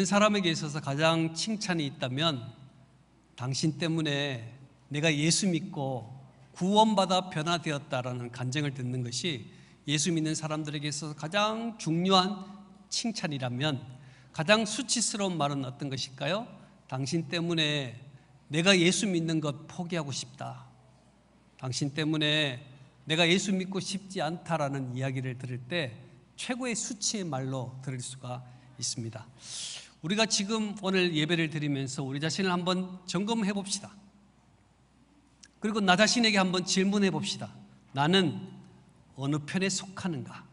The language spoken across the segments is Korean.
믿는 사람에게 있어서 가장 칭찬이 있다면 당신 때문에 내가 예수 믿고 구원받아 변화되었다라는 간증을 듣는 것이 예수 믿는 사람들에게 있어서 가장 중요한 칭찬이라면 가장 수치스러운 말은 어떤 것일까요? 당신 때문에 내가 예수 믿는 것 포기하고 싶다. 당신 때문에 내가 예수 믿고 싶지 않다라는 이야기를 들을 때 최고의 수치의 말로 들을 수가 있습니다. 우리가 지금 오늘 예배를 드리면서 우리 자신을 한번 점검해 봅시다. 그리고 나 자신에게 한번 질문해 봅시다. 나는 어느 편에 속하는가?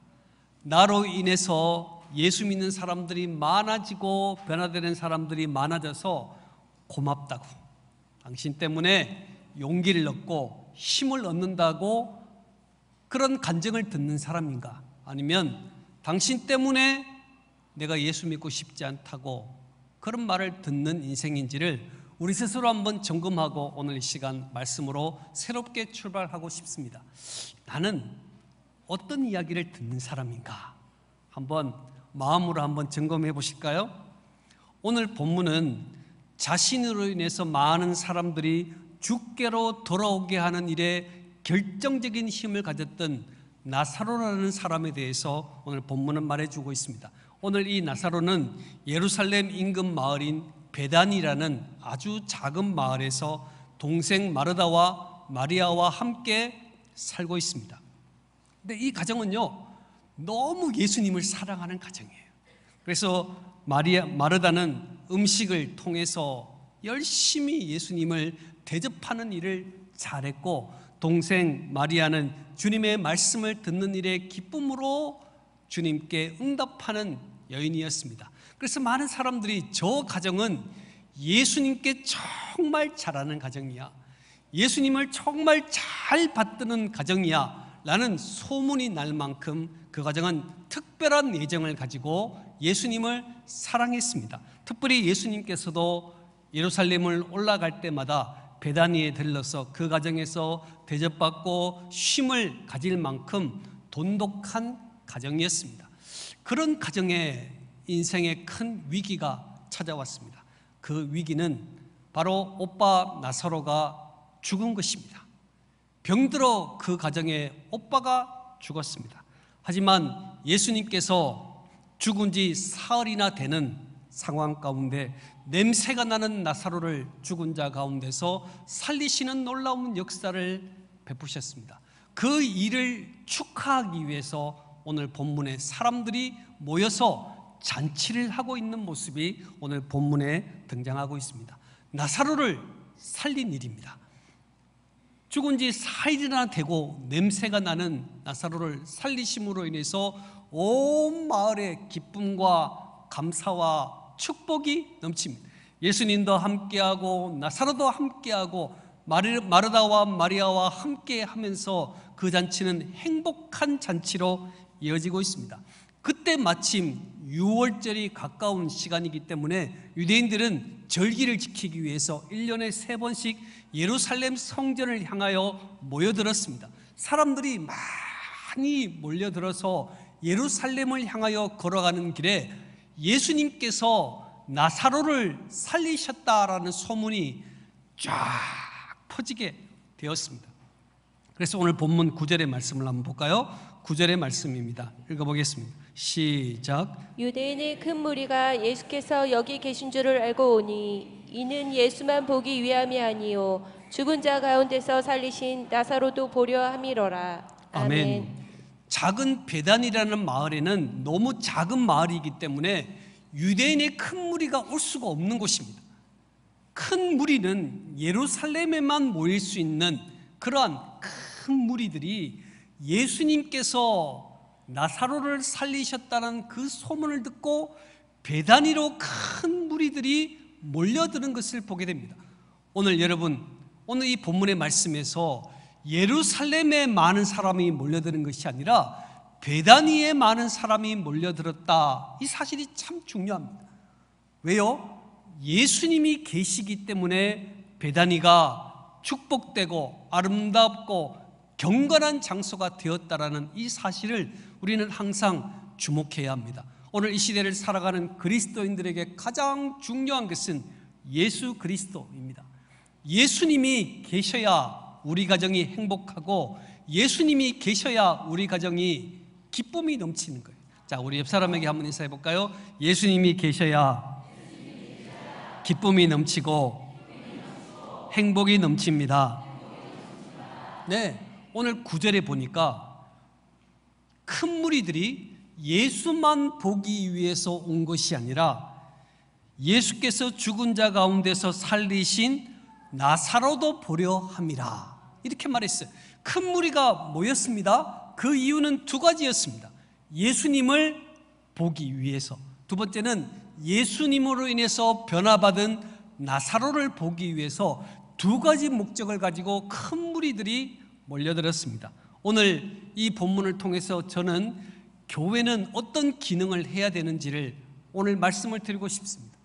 나로 인해서 예수 믿는 사람들이 많아지고 변화되는 사람들이 많아져서 고맙다고. 당신 때문에 용기를 얻고 힘을 얻는다고 그런 간증을 듣는 사람인가? 아니면 당신 때문에 내가 예수 믿고 싶지 않다고 그런 말을 듣는 인생인지를 우리 스스로 한번 점검하고 오늘 이 시간 말씀으로 새롭게 출발하고 싶습니다. 나는 어떤 이야기를 듣는 사람인가? 한번 마음으로 한번 점검해 보실까요? 오늘 본문은 자신으로 인해서 많은 사람들이 죽게로 돌아오게 하는 일에 결정적인 힘을 가졌던 나사로라는 사람에 대해서 오늘 본문은 말해주고 있습니다. 오늘 이 나사로는 예루살렘 인근 마을인 베단이라는 아주 작은 마을에서 동생 마르다와 마리아와 함께 살고 있습니다. 근데 이 가정은요, 너무 예수님을 사랑하는 가정이에요. 그래서 마리아, 마르다는 음식을 통해서 열심히 예수님을 대접하는 일을 잘했고, 동생 마리아는 주님의 말씀을 듣는 일에 기쁨으로 주님께 응답하는 여인이었습니다. 그래서 많은 사람들이 저 가정은 예수님께 정말 잘하는 가정이야. 예수님을 정말 잘 받드는 가정이야. 라는 소문이 날 만큼 그 가정은 특별한 예정을 가지고 예수님을 사랑했습니다. 특별히 예수님께서도 예루살렘을 올라갈 때마다 베다니에 들러서 그 가정에서 대접받고 쉼을 가질 만큼 돈독한 가정이었습니다. 그런 가정에 인생의 큰 위기가 찾아왔습니다. 그 위기는 바로 오빠 나사로가 죽은 것입니다. 병들어 그 가정에 오빠가 죽었습니다. 하지만 예수님께서 죽은 지 사흘이나 되는 상황 가운데 냄새가 나는 나사로를 죽은 자 가운데서 살리시는 놀라운 역사를 베푸셨습니다. 그 일을 축하하기 위해서 오늘 본문에 사람들이 모여서 잔치를 하고 있는 모습이 오늘 본문에 등장하고 있습니다. 나사로를 살린 일입니다. 죽은 지 4일이나 되고 냄새가 나는 나사로를 살리심으로 인해서 온 마을에 기쁨과 감사와 축복이 넘칩니다. 예수님도 함께하고 나사로도 함께하고 마르다와 마리아와 함께 하면서 그 잔치는 행복한 잔치로 이어지고 있습니다. 그때 마침 6월절이 가까운 시간이기 때문에 유대인들은 절기를 지키기 위해서 1년에 세 번씩 예루살렘 성전을 향하여 모여들었습니다. 사람들이 많이 몰려들어서 예루살렘을 향하여 걸어가는 길에 예수님께서 나사로를 살리셨다라는 소문이 쫙 퍼지게 되었습니다. 그래서 오늘 본문 9절의 말씀을 한번 볼까요? 9절의 말씀입니다. 읽어보겠습니다. 시작. 유대인의 큰 무리가 예수께서 여기 계신 줄을 알고 오니 이는 예수만 보기 위함이 아니요 죽은 자 가운데서 살리신 나사로도 보려 함이로라. 아멘. 아멘. 작은 배단이라는 마을에는 너무 작은 마을이기 때문에 유대인의 큰 무리가 올 수가 없는 곳입니다. 큰 무리는 예루살렘에만 모일 수 있는 그러한 큰 무리들이 예수님께서 나사로를 살리셨다는 그 소문을 듣고 배단위로 큰 무리들이 몰려드는 것을 보게 됩니다. 오늘 여러분, 오늘 이 본문의 말씀에서 예루살렘에 많은 사람이 몰려드는 것이 아니라 배단위에 많은 사람이 몰려들었다. 이 사실이 참 중요합니다. 왜요? 예수님이 계시기 때문에 배단위가 축복되고 아름답고 경건한 장소가 되었다라는 이 사실을 우리는 항상 주목해야 합니다. 오늘 이 시대를 살아가는 그리스도인들에게 가장 중요한 것은 예수 그리스도입니다. 예수님이 계셔야 우리 가정이 행복하고 예수님이 계셔야 우리 가정이 기쁨이 넘치는 거예요. 자, 우리 옆 사람에게 한번 인사해 볼까요? 예수님이 계셔야 기쁨이 넘치고 행복이 넘칩니다. 네. 오늘 구절에 보니까 큰 무리들이 예수만 보기 위해서 온 것이 아니라 예수께서 죽은 자 가운데서 살리신 나사로도 보려 합이라 이렇게 말했어요 큰 무리가 모였습니다 그 이유는 두 가지였습니다 예수님을 보기 위해서 두 번째는 예수님으로 인해서 변화받은 나사로를 보기 위해서 두 가지 목적을 가지고 큰 무리들이 몰려들었습니다. 오늘 이 본문을 통해서 저는 교회는 어떤 기능을 해야 되는지를 오늘 말씀을 드리고 싶습니다.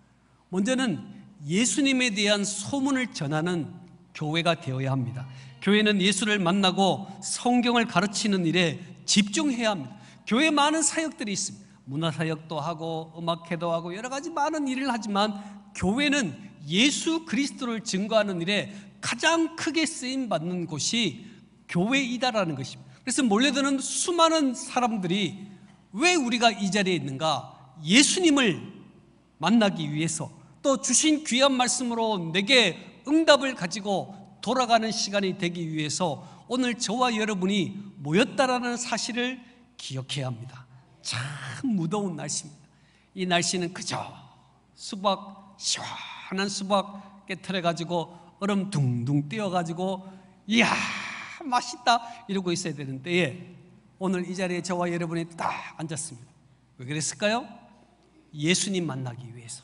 먼저는 예수님에 대한 소문을 전하는 교회가 되어야 합니다. 교회는 예수를 만나고 성경을 가르치는 일에 집중해야 합니다. 교회 많은 사역들이 있습니다. 문화사역도 하고 음악회도 하고 여러 가지 많은 일을 하지만 교회는 예수 그리스도를 증거하는 일에 가장 크게 쓰임 받는 곳이 교회이다라는 것입니다. 그래서 몰려드는 수많은 사람들이 왜 우리가 이 자리에 있는가? 예수님을 만나기 위해서 또 주신 귀한 말씀으로 내게 응답을 가지고 돌아가는 시간이 되기 위해서 오늘 저와 여러분이 모였다라는 사실을 기억해야 합니다. 참 무더운 날씨입니다. 이 날씨는 그저 수박, 시원한 수박 깨트려 가지고 얼음 둥둥 띄어 가지고 이야 참 맛있다 이러고 있어야 되는데 예, 오늘 이 자리에 저와 여러분이 딱 앉았습니다. 왜 그랬을까요? 예수님 만나기 위해서.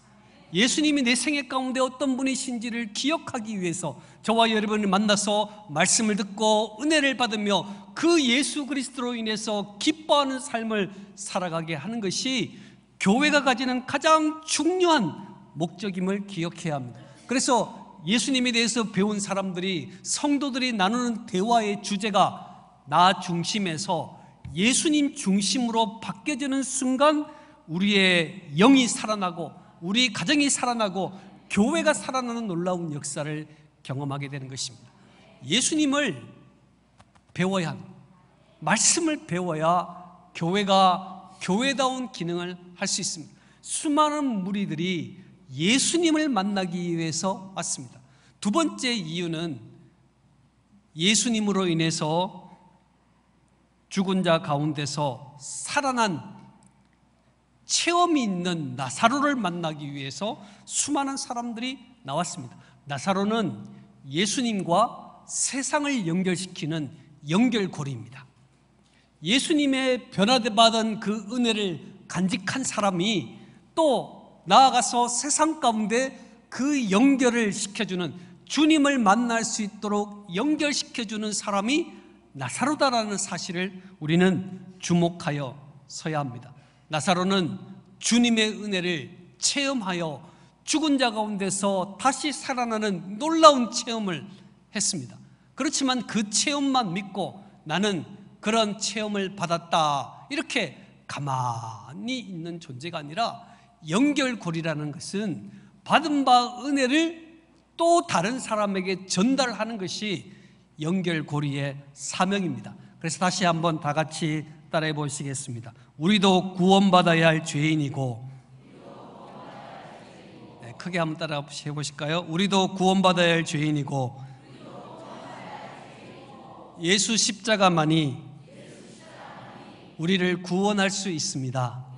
예수님이 내 생애 가운데 어떤 분이신지를 기억하기 위해서 저와 여러분을 만나서 말씀을 듣고 은혜를 받으며 그 예수 그리스도로 인해서 기뻐하는 삶을 살아가게 하는 것이 교회가 가지는 가장 중요한 목적임을 기억해야 합니다. 그래서 예수님에 대해서 배운 사람들이 성도들이 나누는 대화의 주제가 나 중심에서 예수님 중심으로 바뀌어지는 순간 우리의 영이 살아나고 우리 가정이 살아나고 교회가 살아나는 놀라운 역사를 경험하게 되는 것입니다. 예수님을 배워야 합니 말씀을 배워야 교회가 교회다운 기능을 할 수 있습니다. 수많은 무리들이 예수님을 만나기 위해서 왔습니다. 두 번째 이유는 예수님으로 인해서 죽은 자 가운데서 살아난 체험이 있는 나사로를 만나기 위해서 수많은 사람들이 나왔습니다. 나사로는 예수님과 세상을 연결시키는 연결고리입니다. 예수님의 변화받은 그 은혜를 간직한 사람이 또 나아가서 세상 가운데 그 연결을 시켜주는 주님을 만날 수 있도록 연결시켜주는 사람이 나사로다라는 사실을 우리는 주목하여 서야 합니다. 나사로는 주님의 은혜를 체험하여 죽은 자 가운데서 다시 살아나는 놀라운 체험을 했습니다. 그렇지만 그 체험만 믿고 나는 그런 체험을 받았다. 이렇게 가만히 있는 존재가 아니라 연결고리라는 것은 받은 바 은혜를 또 다른 사람에게 전달하는 것이 연결고리의 사명입니다. 그래서 다시 한번 다 같이 따라해 보시겠습니다. 우리도 구원받아야 할 죄인이고 네, 크게 한번 따라 해 보실까요? 우리도 구원받아야 할 죄인이고 예수 십자가만이 우리를 구원할 수 있습니다.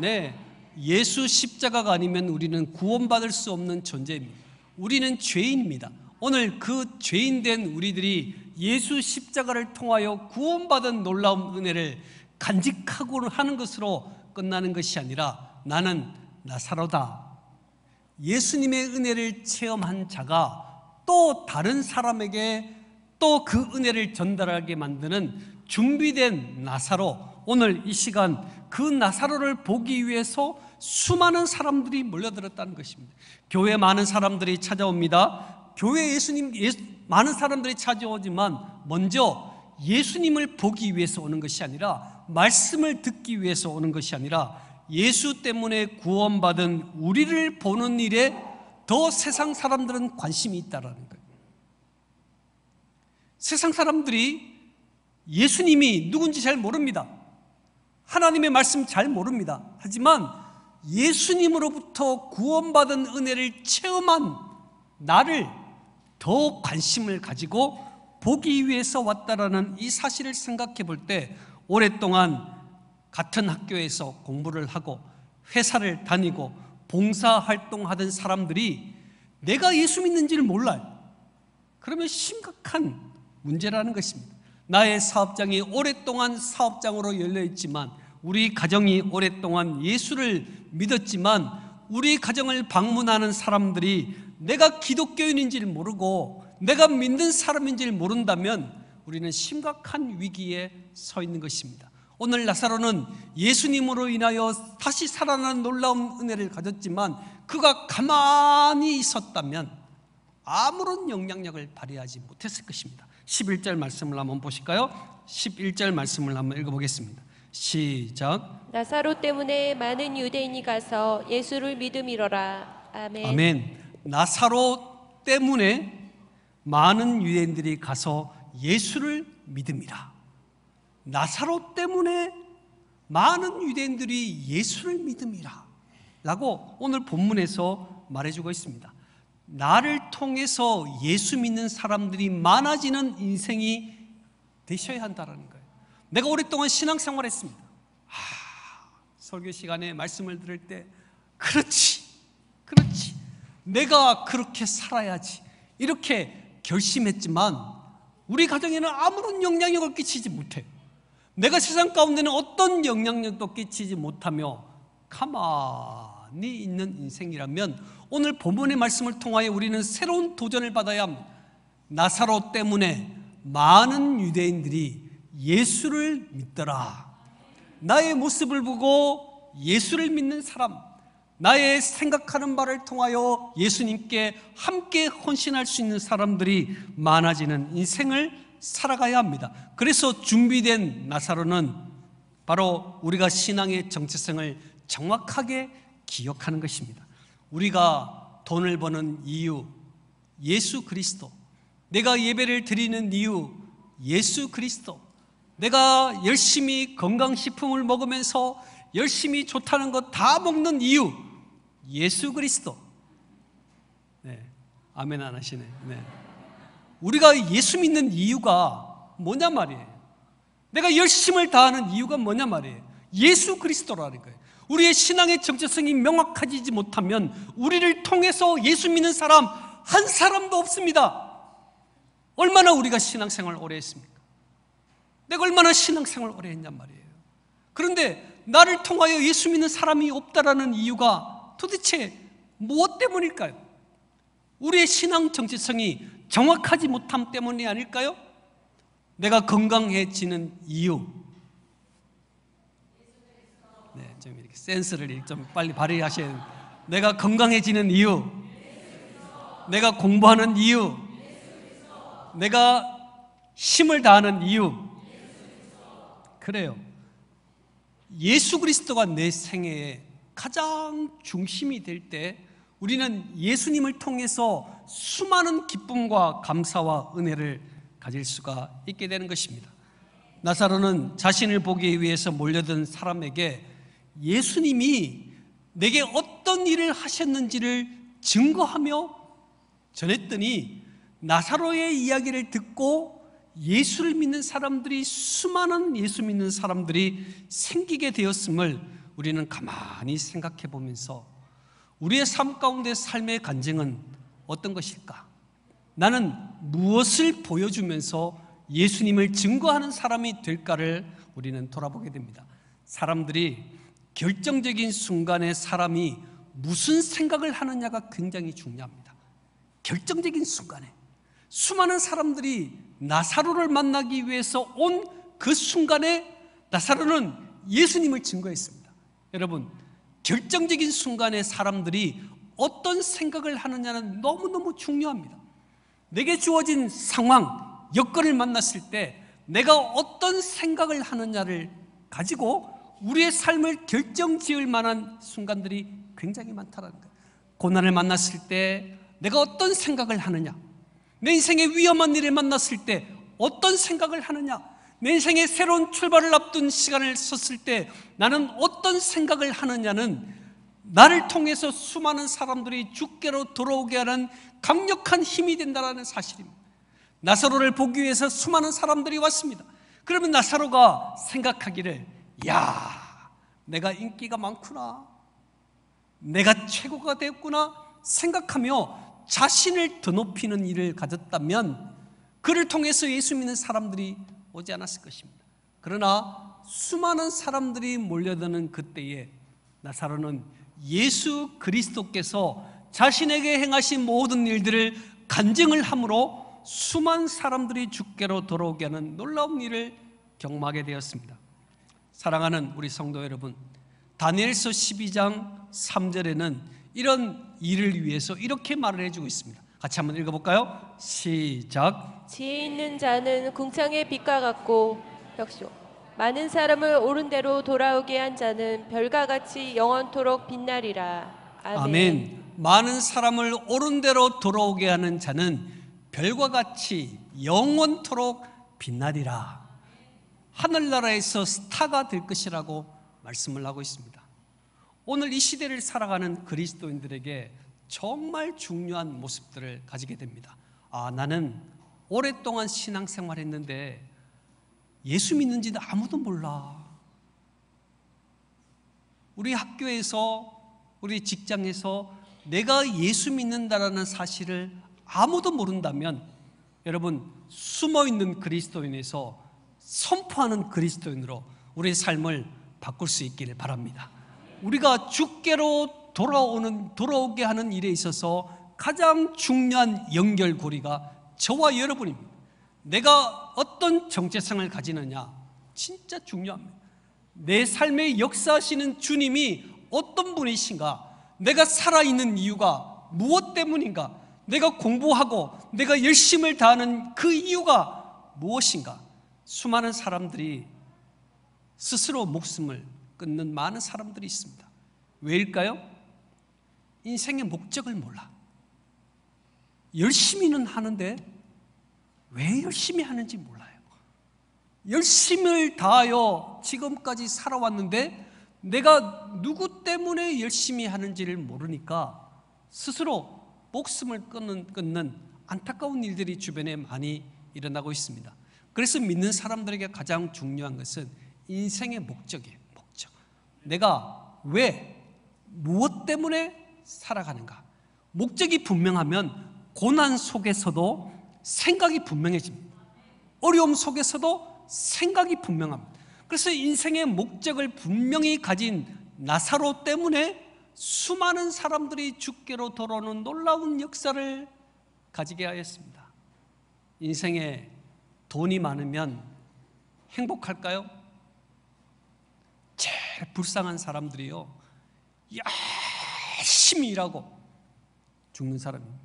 네, 예수 십자가가 아니면 우리는 구원받을 수 없는 존재입니다. 우리는 죄인입니다. 오늘 그 죄인된 우리들이 예수 십자가를 통하여 구원받은 놀라운 은혜를 간직하고 하는 것으로 끝나는 것이 아니라 나는 나사로다. 예수님의 은혜를 체험한 자가 또 다른 사람에게 또 그 은혜를 전달하게 만드는 준비된 나사로 오늘 이 시간 그 나사로를 보기 위해서 수많은 사람들이 몰려들었다는 것입니다. 교회 많은 사람들이 찾아옵니다. 교회 예수님 예수, 많은 사람들이 찾아오지만 먼저 예수님을 보기 위해서 오는 것이 아니라 말씀을 듣기 위해서 오는 것이 아니라 예수 때문에 구원받은 우리를 보는 일에 더 세상 사람들은 관심이 있다라는 거예요. 세상 사람들이 예수님이 누군지 잘 모릅니다. 하나님의 말씀 잘 모릅니다. 하지만 예수님으로부터 구원받은 은혜를 체험한 나를 더욱 관심을 가지고 보기 위해서 왔다라는 이 사실을 생각해 볼 때 오랫동안 같은 학교에서 공부를 하고 회사를 다니고 봉사활동하던 사람들이 내가 예수 믿는지를 몰라요. 그러면 심각한 문제라는 것입니다. 나의 사업장이 오랫동안 사업장으로 열려 있지만 우리 가정이 오랫동안 예수를 믿었지만 우리 가정을 방문하는 사람들이 내가 기독교인인지를 모르고 내가 믿는 사람인지를 모른다면 우리는 심각한 위기에 서 있는 것입니다. 오늘 나사로는 예수님으로 인하여 다시 살아나 놀라운 은혜를 가졌지만 그가 가만히 있었다면 아무런 영향력을 발휘하지 못했을 것입니다. 11절 말씀을 한번 보실까요? 11절 말씀을 한번 읽어보겠습니다. 시작. 나사로 때문에 많은 유대인이 가서 예수를 믿음이러라. 아멘. 아멘. 나사로 때문에 많은 유대인들이 가서 예수를 믿음이라. 나사로 때문에 많은 유대인들이 예수를 믿음이라. 라고 오늘 본문에서 말해주고 있습니다. 나를 통해서 예수 믿는 사람들이 많아지는 인생이 되셔야 한다는 거예요. 내가 오랫동안 신앙생활 했습니다. 아, 설교 시간에 말씀을 들을 때 그렇지, 그렇지. 내가 그렇게 살아야지. 이렇게 결심했지만 우리 가정에는 아무런 영향력을 끼치지 못해. 내가 세상 가운데는 어떤 영향력도 끼치지 못하며 가만히 있는 인생이라면 오늘 본문의 말씀을 통하여 우리는 새로운 도전을 받아야 합니다. 나사로 때문에 많은 유대인들이 예수를 믿더라. 나의 모습을 보고 예수를 믿는 사람, 나의 생각하는 바를 통하여 예수님께 함께 헌신할 수 있는 사람들이 많아지는 인생을 살아가야 합니다. 그래서 준비된 나사로는 바로 우리가 신앙의 정체성을 정확하게 기억하는 것입니다. 우리가 돈을 버는 이유, 예수 그리스도. 내가 예배를 드리는 이유, 예수 그리스도. 내가 열심히 건강식품을 먹으면서 열심히 좋다는 것 다 먹는 이유 예수 그리스도 네. 아멘 안 하시네 네. 우리가 예수 믿는 이유가 뭐냐 말이에요 내가 열심을 다하는 이유가 뭐냐 말이에요 예수 그리스도라는 거예요 우리의 신앙의 정체성이 명확하지 못하면 우리를 통해서 예수 믿는 사람 한 사람도 없습니다 얼마나 우리가 신앙생활 오래 했습니까? 내가 얼마나 신앙생활 오래 했냔 말이에요. 그런데 나를 통하여 예수 믿는 사람이 없다라는 이유가 도대체 무엇 때문일까요? 우리의 신앙 정체성이 정확하지 못함 때문이 아닐까요? 내가 건강해지는 이유. 네, 좀 이렇게 센스를 좀 빨리 발휘하셔야 내가 건강해지는 이유. 내가 공부하는 이유. 내가 힘을 다하는 이유. 그래요. 예수 그리스도가 내 생애의 가장 중심이 될 때 우리는 예수님을 통해서 수많은 기쁨과 감사와 은혜를 가질 수가 있게 되는 것입니다. 나사로는 자신을 보기 위해서 몰려든 사람에게 예수님이 내게 어떤 일을 하셨는지를 증거하며 전했더니 나사로의 이야기를 듣고 예수를 믿는 사람들이 수많은 예수 믿는 사람들이 생기게 되었음을 우리는 가만히 생각해 보면서 우리의 삶 가운데 삶의 간증은 어떤 것일까? 나는 무엇을 보여주면서 예수님을 증거하는 사람이 될까를 우리는 돌아보게 됩니다. 사람들이 결정적인 순간에 사람이 무슨 생각을 하느냐가 굉장히 중요합니다. 결정적인 순간에 수많은 사람들이 나사로를 만나기 위해서 온 그 순간에 나사로는 예수님을 증거했습니다. 여러분, 결정적인 순간에 사람들이 어떤 생각을 하느냐는 너무너무 중요합니다. 내게 주어진 상황, 여건을 만났을 때 내가 어떤 생각을 하느냐를 가지고 우리의 삶을 결정 지을 만한 순간들이 굉장히 많다는 거예요. 고난을 만났을 때 내가 어떤 생각을 하느냐, 내 인생에 위험한 일을 만났을 때 어떤 생각을 하느냐? 내 인생에 새로운 출발을 앞둔 시간을 썼을 때 나는 어떤 생각을 하느냐는 나를 통해서 수많은 사람들이 주께로 돌아오게 하는 강력한 힘이 된다는 사실입니다. 나사로를 보기 위해서 수많은 사람들이 왔습니다. 그러면 나사로가 생각하기를 야, 내가 인기가 많구나. 내가 최고가 됐구나 생각하며 자신을 드높이는 일을 가졌다면 그를 통해서 예수 믿는 사람들이 오지 않았을 것입니다. 그러나 수많은 사람들이 몰려드는 그때에 나사로는 예수 그리스도께서 자신에게 행하신 모든 일들을 간증을 함으로 수많은 사람들이 주께로 돌아오게 하는 놀라운 일을 경험하게 되었습니다. 사랑하는 우리 성도 여러분, 다니엘서 12장 3절에는 이런 일을 위해서 이렇게 말을 해주고 있습니다. 같이 한번 읽어볼까요? 시작. 지 있는 자는 궁창의 빛과 같고 혁쇼. 많은 사람을 옳은 대로 돌아오게 한 자는 별과 같이 영원토록 빛나리라. 아멘. 아멘. 많은 사람을 옳은 대로 돌아오게 하는 자는 별과 같이 영원토록 빛나리라. 하늘나라에서 스타가 될 것이라고 말씀을 하고 있습니다. 오늘 이 시대를 살아가는 그리스도인들에게 정말 중요한 모습들을 가지게 됩니다. 아, 나는 오랫동안 신앙생활 했는데 예수 믿는지는 아무도 몰라. 우리 학교에서 우리 직장에서 내가 예수 믿는다라는 사실을 아무도 모른다면 여러분 숨어 있는 그리스도인에서 선포하는 그리스도인으로 우리의 삶을 바꿀 수 있기를 바랍니다. 우리가 죽게로 돌아오는 돌아오게 하는 일에 있어서 가장 중요한 연결고리가 저와 여러분입니다. 내가 어떤 정체성을 가지느냐 진짜 중요합니다. 내 삶에 역사하시는 주님이 어떤 분이신가? 내가 살아있는 이유가 무엇 때문인가? 내가 공부하고 내가 열심을 다하는 그 이유가 무엇인가? 수많은 사람들이 스스로 목숨을 끊는 많은 사람들이 있습니다. 왜일까요? 인생의 목적을 몰라. 열심히는 하는데 왜 열심히 하는지 몰라요. 열심을 다하여 지금까지 살아왔는데 내가 누구 때문에 열심히 하는지를 모르니까 스스로 목숨을 끊는, 끊는 안타까운 일들이 주변에 많이 일어나고 있습니다. 그래서 믿는 사람들에게 가장 중요한 것은 인생의 목적이에요. 내가 왜, 무엇 때문에 살아가는가. 목적이 분명하면 고난 속에서도 생각이 분명해집니다. 어려움 속에서도 생각이 분명합니다. 그래서 인생의 목적을 분명히 가진 나사로 때문에 수많은 사람들이 주께로 돌아오는 놀라운 역사를 가지게 하였습니다. 인생에 돈이 많으면 행복할까요? 불쌍한 사람들이요. 열심히 일하고 죽는 사람입니다.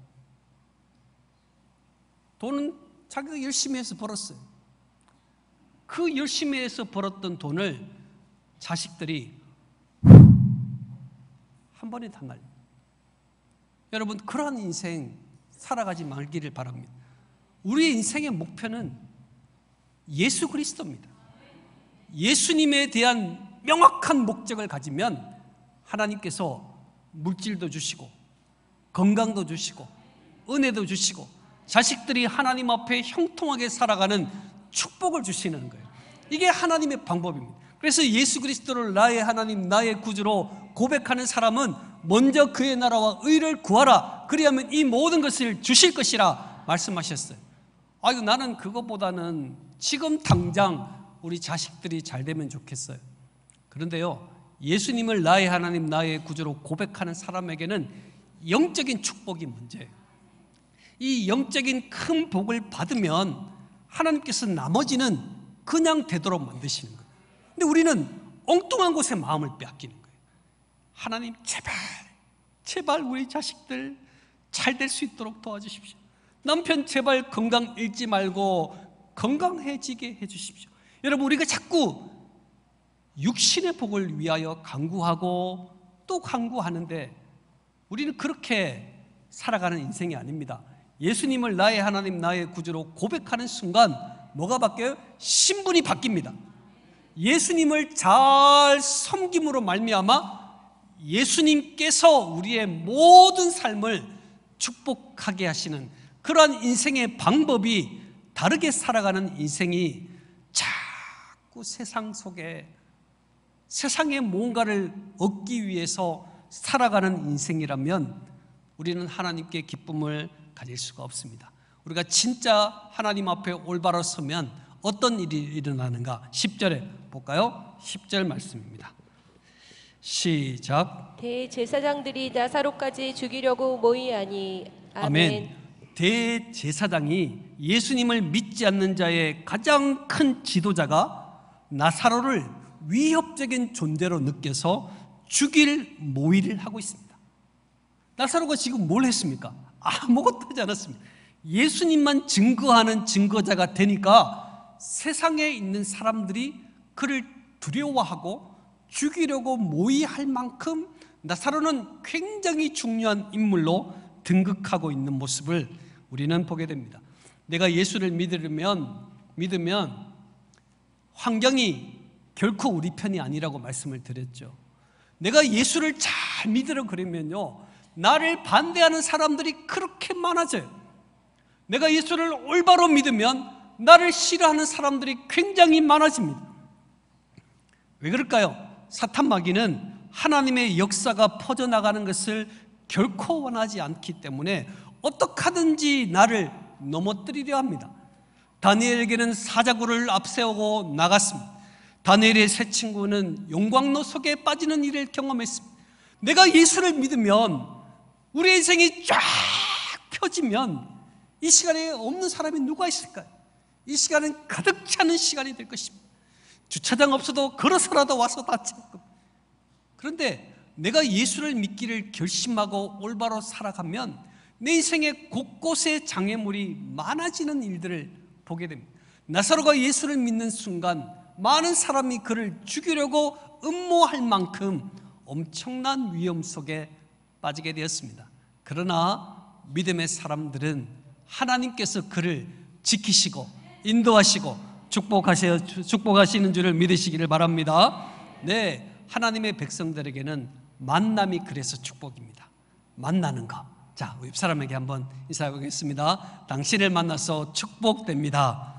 돈은 자기가 열심히 해서 벌었어요. 그 열심히 해서 벌었던 돈을 자식들이 한 번에 다날 여러분, 그러한 인생 살아가지 말기를 바랍니다. 우리의 인생의 목표는 예수 그리스도입니다. 예수님에 대한 명확한 목적을 가지면 하나님께서 물질도 주시고 건강도 주시고 은혜도 주시고 자식들이 하나님 앞에 형통하게 살아가는 축복을 주시는 거예요. 이게 하나님의 방법입니다. 그래서 예수 그리스도를 나의 하나님, 나의 구주로 고백하는 사람은 먼저 그의 나라와 의를 구하라. 그리하면 이 모든 것을 주실 것이라 말씀하셨어요. 아유, 나는 그것보다는 지금 당장 우리 자식들이 잘 되면 좋겠어요. 그런데요, 예수님을 나의 하나님, 나의 구조로 고백하는 사람에게는 영적인 축복이 문제예요. 이 영적인 큰 복을 받으면 하나님께서 나머지는 그냥 되도록 만드시는 거예요. 근데 우리는 엉뚱한 곳에 마음을 빼앗기는 거예요. 하나님, 제발, 제발 우리 자식들 잘 될 수 있도록 도와주십시오. 남편, 제발 건강 잃지 말고 건강해지게 해주십시오. 여러분, 우리가 자꾸 육신의 복을 위하여 강구하고 또 강구하는데 우리는 그렇게 살아가는 인생이 아닙니다. 예수님을 나의 하나님, 나의 구주로 고백하는 순간 뭐가 바뀌어요? 신분이 바뀝니다. 예수님을 잘 섬김으로 말미암아 예수님께서 우리의 모든 삶을 축복하게 하시는 그러 인생의 방법이 다르게 살아가는 인생이 자꾸 세상 속에 세상에 뭔가를 얻기 위해서 살아가는 인생이라면 우리는 하나님께 기쁨을 가질 수가 없습니다. 우리가 진짜 하나님 앞에 올바로 서면 어떤 일이 일어나는가 10절에 볼까요? 10절 말씀입니다. 시작. 대제사장들이 나사로까지 죽이려고 모이하니 아멘. 아멘. 대제사장이 예수님을 믿지 않는 자의 가장 큰 지도자가 나사로를 위협적인 존재로 느껴서 죽일 모의를 하고 있습니다. 나사로가 지금 뭘 했습니까? 아무것도 하지 않았습니다. 예수님만 증거하는 증거자가 되니까 세상에 있는 사람들이 그를 두려워하고 죽이려고 모의할 만큼 나사로는 굉장히 중요한 인물로 등극하고 있는 모습을 우리는 보게 됩니다. 내가 예수를 믿으면 믿으면 환경이 결코 우리 편이 아니라고 말씀을 드렸죠. 내가 예수를 잘 믿으라 그러면요. 나를 반대하는 사람들이 그렇게 많아져요. 내가 예수를 올바로 믿으면 나를 싫어하는 사람들이 굉장히 많아집니다. 왜 그럴까요? 사탄 마귀는 하나님의 역사가 퍼져나가는 것을 결코 원하지 않기 때문에 어떻게든지 나를 넘어뜨리려 합니다. 다니엘에게는 사자굴을 앞세우고 나갔습니다. 다니엘의 새 친구는 용광로 속에 빠지는 일을 경험했습니다. 내가 예수를 믿으면 우리 인생이 쫙 펴지면 이 시간에 없는 사람이 누가 있을까요? 이 시간은 가득 차는 시간이 될 것입니다. 주차장 없어도 걸어서라도 와서 다칠 겁 그런데 내가 예수를 믿기를 결심하고 올바로 살아가면 내 인생의 곳곳에 장애물이 많아지는 일들을 보게 됩니다. 나사로가 예수를 믿는 순간 많은 사람이 그를 죽이려고 음모할 만큼 엄청난 위험 속에 빠지게 되었습니다. 그러나 믿음의 사람들은 하나님께서 그를 지키시고 인도하시고 축복하세 축복하시는 줄을 믿으시기를 바랍니다. 네, 하나님의 백성들에게는 만남이 그래서 축복입니다. 만나는 것. 자, 윗 사람에게 한번 인사하겠습니다. 당신을 만나서 축복됩니다.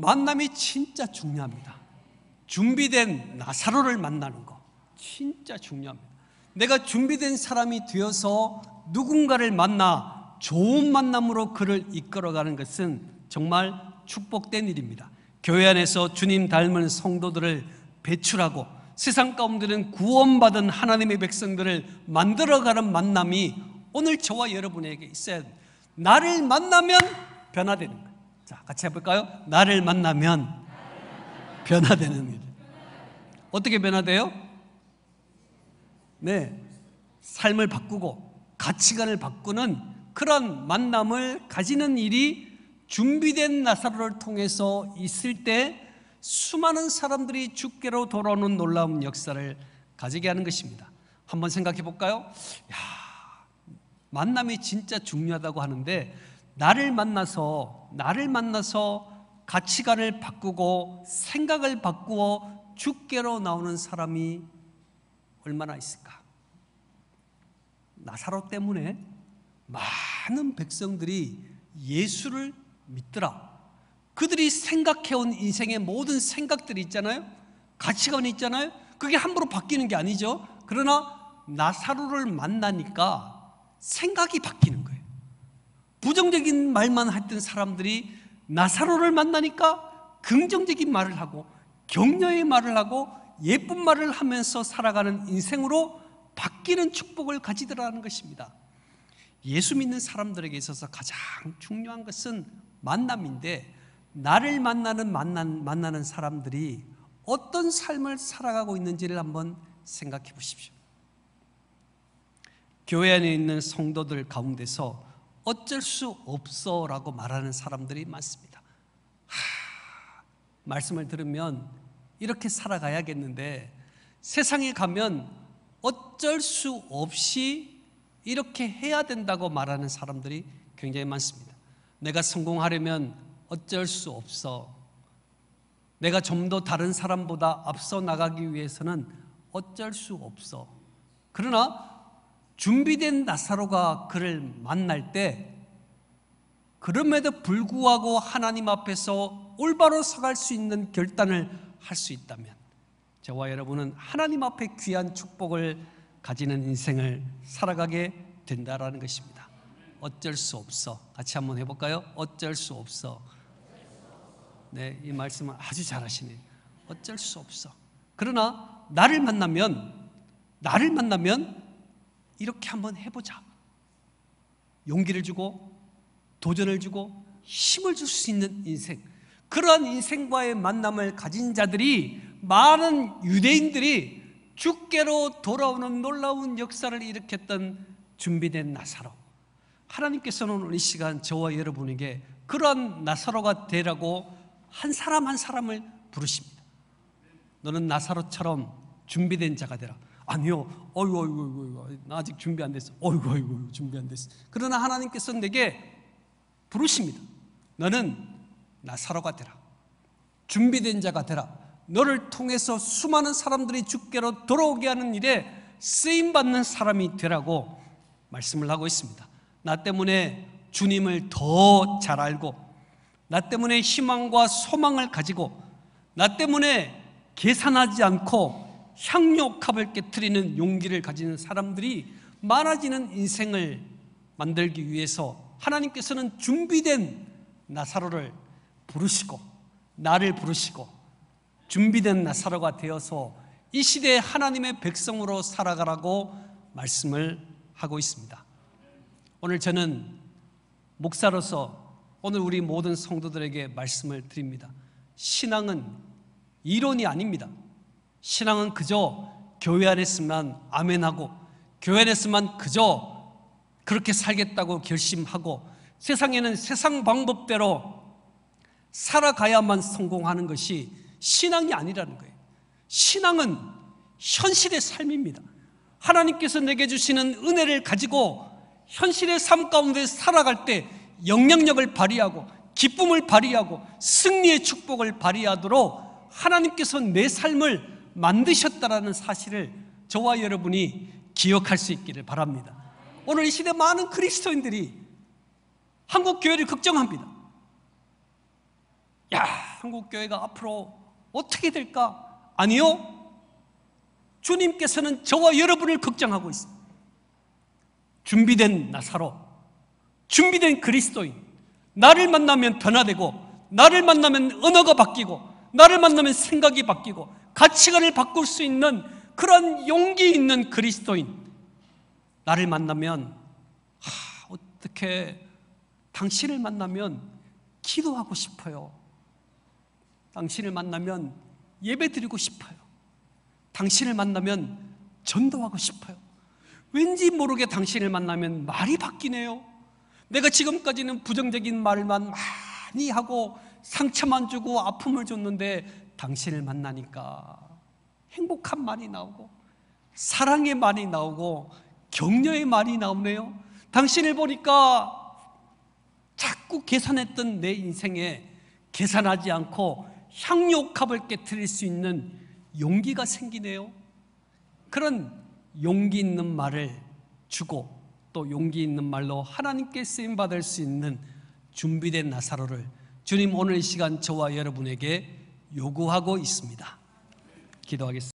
만남이 진짜 중요합니다. 준비된 나사로를 만나는 거 진짜 중요합니다. 내가 준비된 사람이 되어서 누군가를 만나 좋은 만남으로 그를 이끌어가는 것은 정말 축복된 일입니다. 교회 안에서 주님 닮은 성도들을 배출하고 세상 가운데는 구원받은 하나님의 백성들을 만들어가는 만남이 오늘 저와 여러분에게 있어야 합니다. 나를 만나면 변화되는 거예요. 자, 같이 해볼까요? 나를 만나면 변화되는 일. 어떻게 변화돼요? 네. 삶을 바꾸고 가치관을 바꾸는 그런 만남을 가지는 일이 준비된 나사로를 통해서 있을 때 수많은 사람들이 주께로 돌아오는 놀라운 역사를 가지게 하는 것입니다. 한번 생각해 볼까요? 야, 만남이 진짜 중요하다고 하는데 나를 만나서 나를 만나서 가치관을 바꾸고 생각을 바꾸어 죽게로 나오는 사람이 얼마나 있을까? 나사로 때문에 많은 백성들이 예수를 믿더라. 그들이 생각해온 인생의 모든 생각들이 있잖아요. 가치관이 있잖아요. 그게 함부로 바뀌는 게 아니죠. 그러나 나사로를 만나니까 생각이 바뀌는 부정적인 말만 했던 사람들이 나사로를 만나니까 긍정적인 말을 하고 격려의 말을 하고 예쁜 말을 하면서 살아가는 인생으로 바뀌는 축복을 가지더라는 것입니다. 예수 믿는 사람들에게 있어서 가장 중요한 것은 만남인데 나를 만나는 만난, 만나는 사람들이 어떤 삶을 살아가고 있는지를 한번 생각해 보십시오. 교회 안에 있는 성도들 가운데서 어쩔 수 없어라고 말하는 사람들이 많습니다. 하, 말씀을 들으면 이렇게 살아가야겠는데 세상에 가면 어쩔 수 없이 이렇게 해야 된다고 말하는 사람들이 굉장히 많습니다. 내가 성공하려면 어쩔 수 없어. 내가 좀 더 다른 사람보다 앞서 나가기 위해서는 어쩔 수 없어. 그러나 준비된 나사로가 그를 만날 때 그럼에도 불구하고 하나님 앞에서 올바로 서갈 수 있는 결단을 할 수 있다면 저와 여러분은 하나님 앞에 귀한 축복을 가지는 인생을 살아가게 된다라는 것입니다. 어쩔 수 없어. 같이 한번 해볼까요? 어쩔 수 없어. 네, 이 말씀을 아주 잘하시네. 어쩔 수 없어. 그러나 나를 만나면 나를 만나면 이렇게 한번 해보자. 용기를 주고 도전을 주고 힘을 줄 수 있는 인생. 그런 인생과의 만남을 가진 자들이 많은 유대인들이 죽게로 돌아오는 놀라운 역사를 일으켰던 준비된 나사로. 하나님께서는 오늘 이 시간 저와 여러분에게 그런 나사로가 되라고 한 사람 한 사람을 부르십니다. 너는 나사로처럼 준비된 자가 되라. 아니요. 어이구 어이구 어이구, 어이구. 나 아직 준비 안 됐어. 어이구 어이구 어이구, 준비 안 됐어. 그러나 하나님께서 내게 부르십니다. 너는 나 사러 가되라. 준비된 자가 되라. 너를 통해서 수많은 사람들이 주께로 돌아오게 하는 일에 쓰임 받는 사람이 되라고 말씀을 하고 있습니다. 나 때문에 주님을 더 잘 알고 나 때문에 희망과 소망을 가지고 나 때문에 계산하지 않고 향욕옥합을 깨뜨리는 용기를 가지는 사람들이 많아지는 인생을 만들기 위해서 하나님께서는 준비된 나사로를 부르시고 나를 부르시고 준비된 나사로가 되어서 이 시대에 하나님의 백성으로 살아가라고 말씀을 하고 있습니다. 오늘 저는 목사로서 오늘 우리 모든 성도들에게 말씀을 드립니다. 신앙은 이론이 아닙니다. 신앙은 그저 교회 안에 서만 아멘하고 교회 안에 서만 그저 그렇게 살겠다고 결심하고 세상에는 세상 방법대로 살아가야만 성공하는 것이 신앙이 아니라는 거예요. 신앙은 현실의 삶입니다. 하나님께서 내게 주시는 은혜를 가지고 현실의 삶 가운데 살아갈 때 영향력을 발휘하고 기쁨을 발휘하고 승리의 축복을 발휘하도록 하나님께서 내 삶을 만드셨다라는 사실을 저와 여러분이 기억할 수 있기를 바랍니다. 오늘 이 시대 많은 그리스도인들이 한국 교회를 걱정합니다. 야, 한국 교회가 앞으로 어떻게 될까? 아니요. 주님께서는 저와 여러분을 걱정하고 있습니다. 준비된 나사로, 준비된 그리스도인, 나를 만나면 변화되고, 나를 만나면 언어가 바뀌고, 나를 만나면 생각이 바뀌고, 가치관을 바꿀 수 있는 그런 용기 있는 그리스도인 나를 만나면 하, 어떻게 당신을 만나면 기도하고 싶어요. 당신을 만나면 예배드리고 싶어요. 당신을 만나면 전도하고 싶어요. 왠지 모르게 당신을 만나면 말이 바뀌네요. 내가 지금까지는 부정적인 말만 많이 하고 상처만 주고 아픔을 줬는데 당신을 만나니까 행복한 말이 나오고 사랑의 말이 나오고 격려의 말이 나오네요. 당신을 보니까 자꾸 계산했던 내 인생에 계산하지 않고 향유합을 깨뜨릴 수 있는 용기가 생기네요. 그런 용기 있는 말을 주고 또 용기 있는 말로 하나님께 쓰임 받을 수 있는 준비된 나사로를 주님 오늘 시간 저와 여러분에게 요구하고 있습니다. 기도하겠습니다.